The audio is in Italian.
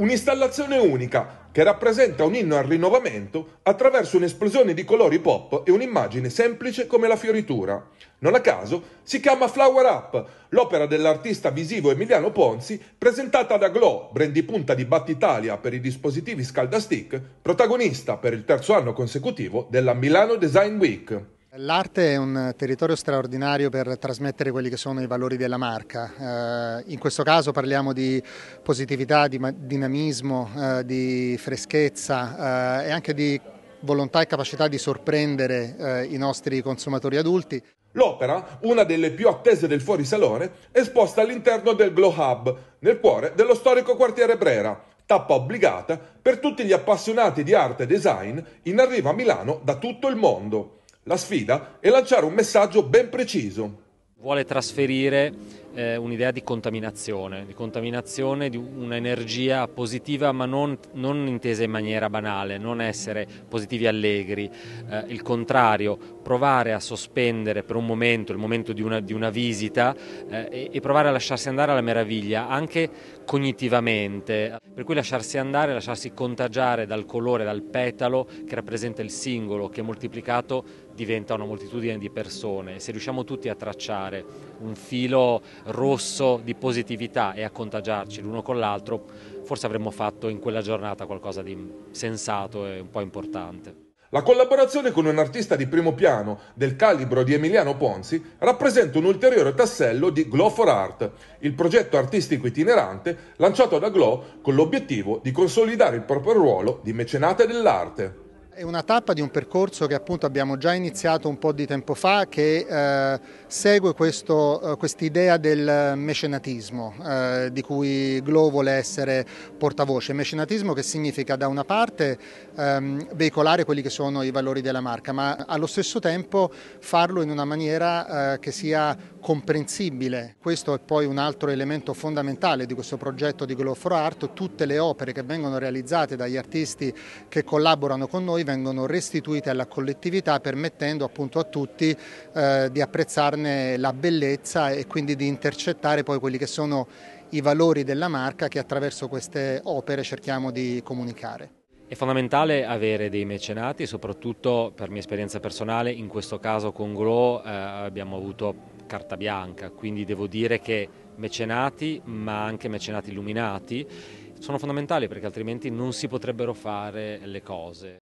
Un'installazione unica che rappresenta un inno al rinnovamento attraverso un'esplosione di colori pop e un'immagine semplice come la fioritura. Non a caso si chiama Flower Up, l'opera dell'artista visivo Emiliano Ponzi, presentata da Glow, brand di punta di Battitalia per i dispositivi scaldastick, protagonista per il terzo anno consecutivo della Milano Design Week. L'arte è un territorio straordinario per trasmettere quelli che sono i valori della marca. Eh, in questo caso parliamo di positività, di dinamismo, eh, di freschezza eh, e anche di volontà e capacità di sorprendere i nostri consumatori adulti. L'opera, una delle più attese del fuorisalone, è esposta all'interno del Glow Hub, nel cuore dello storico quartiere Brera, tappa obbligata per tutti gli appassionati di arte e design in arrivo a Milano da tutto il mondo. La sfida è lanciare un messaggio ben preciso. Vuole trasferire eh, un'idea di contaminazione, di contaminazione di un'energia positiva ma non, non, intesa in maniera banale, non essere positivi allegri, eh, il contrario, provare a sospendere per un momento il momento di una, di una visita eh, e, e, provare a lasciarsi andare alla meraviglia anche cognitivamente, per cui lasciarsi andare, lasciarsi contagiare dal colore, dal petalo che rappresenta il singolo, che moltiplicato diventa una moltitudine di persone. Se riusciamo tutti a tracciare un filo rosso di positività e a contagiarci l'uno con l'altro, forse avremmo fatto in quella giornata qualcosa di sensato e un po' importante. La collaborazione con un artista di primo piano del calibro di Emiliano Ponzi rappresenta un ulteriore tassello di Glow for Art, il progetto artistico itinerante lanciato da Glow con l'obiettivo di consolidare il proprio ruolo di mecenate dell'arte. È una tappa di un percorso che appunto abbiamo già iniziato un po' di tempo fa che eh, segue questa eh, idea del mecenatismo eh, di cui Glow vuole essere portavoce. Mecenatismo che significa da una parte ehm, veicolare quelli che sono i valori della marca ma allo stesso tempo farlo in una maniera eh, che sia comprensibile. Questo è poi un altro elemento fondamentale di questo progetto di Glow for Art. Tutte le opere che vengono realizzate dagli artisti che collaborano con noi poi vengono restituite alla collettività permettendo appunto a tutti eh, di apprezzarne la bellezza e quindi di intercettare poi quelli che sono i valori della marca che attraverso queste opere cerchiamo di comunicare. È fondamentale avere dei mecenati, soprattutto per mia esperienza personale, in questo caso con Grow eh, abbiamo avuto carta bianca, quindi devo dire che mecenati, ma anche mecenati illuminati, sono fondamentali perché altrimenti non si potrebbero fare le cose.